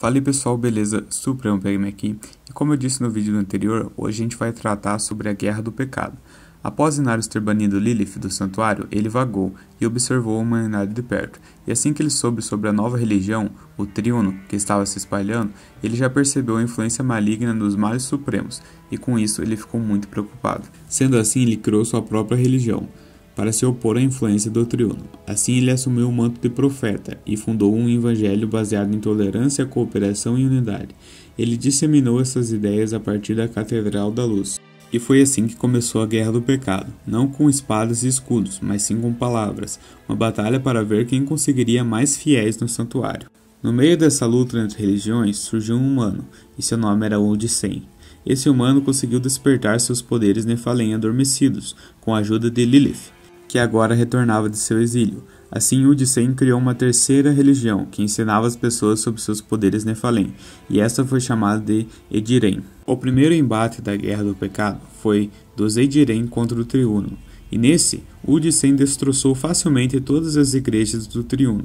Fala aí pessoal, beleza? Supremo PM aqui. E como eu disse no vídeo anterior, hoje a gente vai tratar sobre a Guerra do Pecado. Após Inaros ter banido Lilith do santuário, ele vagou e observou a humanidade de perto. E assim que ele soube sobre a nova religião, o Triuno, que estava se espalhando, ele já percebeu a influência maligna dos males supremos, e com isso ele ficou muito preocupado. Sendo assim, ele criou sua própria religião para se opor à influência do triuno. Assim, ele assumiu o manto de profeta e fundou um evangelho baseado em tolerância, cooperação e unidade. Ele disseminou essas ideias a partir da Catedral da Luz. E foi assim que começou a Guerra do Pecado, não com espadas e escudos, mas sim com palavras, uma batalha para ver quem conseguiria mais fiéis no santuário. No meio dessa luta entre religiões, surgiu um humano, e seu nome era Odissei. Esse humano conseguiu despertar seus poderes Nefalém adormecidos, com a ajuda de Lilith, que agora retornava de seu exílio. Assim, Udsen criou uma terceira religião, que ensinava as pessoas sobre seus poderes Nefalém, e esta foi chamada de Edirem. O primeiro embate da Guerra do Pecado foi dos Edirem contra o Triuno, e nesse, Hudson destroçou facilmente todas as igrejas do triuno.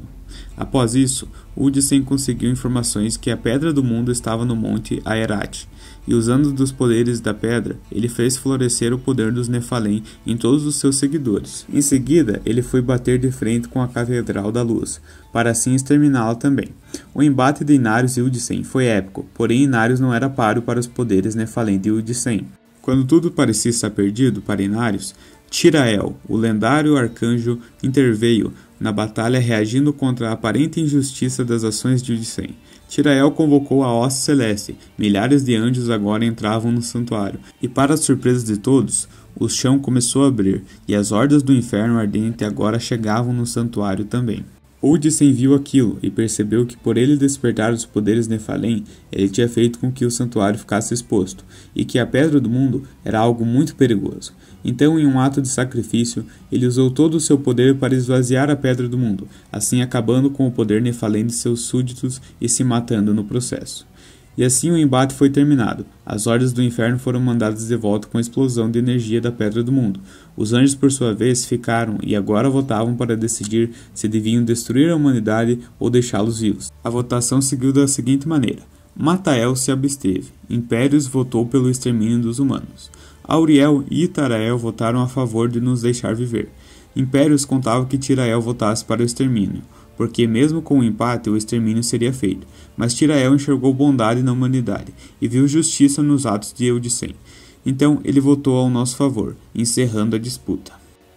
Após isso, Hudson conseguiu informações que a pedra do mundo estava no monte Aerate, e usando dos poderes da pedra, ele fez florescer o poder dos Nefalém em todos os seus seguidores. Em seguida, ele foi bater de frente com a Catedral da Luz, para assim exterminá-la também. O embate de Inários e Hudicem foi épico, porém Inários não era páreo para os poderes Nefalém de Hudicem. Quando tudo parecia estar perdido para Inários, Tirael, o lendário arcanjo, interveio na batalha reagindo contra a aparente injustiça das ações de Odissem. Tirael convocou a hoste celeste, milhares de anjos agora entravam no santuário, e para a surpresa de todos, o chão começou a abrir, e as hordas do inferno ardente agora chegavam no santuário também. Odissein viu aquilo e percebeu que por ele despertar os poderes Nefalém, ele tinha feito com que o santuário ficasse exposto, e que a pedra do mundo era algo muito perigoso. Então, em um ato de sacrifício, ele usou todo o seu poder para esvaziar a pedra do mundo, assim acabando com o poder Nefalém de seus súditos e se matando no processo. E assim o embate foi terminado. As ordens do inferno foram mandadas de volta com a explosão de energia da Pedra do Mundo. Os anjos, por sua vez, ficaram e agora votavam para decidir se deviam destruir a humanidade ou deixá-los vivos. A votação seguiu da seguinte maneira: Matael se absteve, Impérios votou pelo extermínio dos humanos. Auriel e Itarael votaram a favor de nos deixar viver. Impérios contava que Tirael votasse para o extermínio porque mesmo com o empate o extermínio seria feito. Mas Tirael enxergou bondade na humanidade e viu justiça nos atos de Eudicem. Então ele votou ao nosso favor, encerrando a disputa.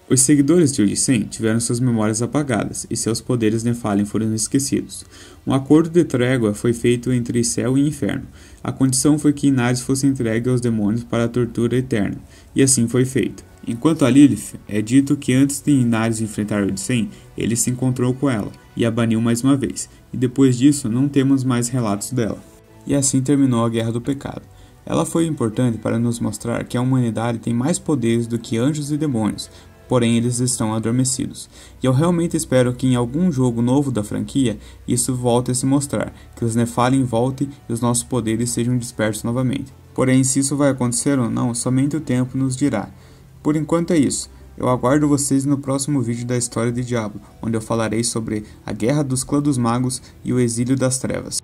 Os seguidores de Eudicem tiveram suas memórias apagadas e seus poderes Nefalem foram esquecidos. Um acordo de trégua foi feito entre céu e inferno. A condição foi que Inares fosse entregue aos demônios para a tortura eterna, e assim foi feito. Enquanto a Lilith, é dito que antes de Inares enfrentar Odissei, ele se encontrou com ela e a baniu mais uma vez, e depois disso não temos mais relatos dela. E assim terminou a Guerra do Pecado. Ela foi importante para nos mostrar que a humanidade tem mais poderes do que anjos e demônios, porém eles estão adormecidos. E eu realmente espero que em algum jogo novo da franquia isso volte a se mostrar, que os Nephalem voltem e os nossos poderes sejam dispersos novamente. Porém, se isso vai acontecer ou não, somente o tempo nos dirá. Por enquanto é isso. Eu aguardo vocês no próximo vídeo da História de Diablo, onde eu falarei sobre a Guerra dos Clãs dos Magos e o Exílio das Trevas.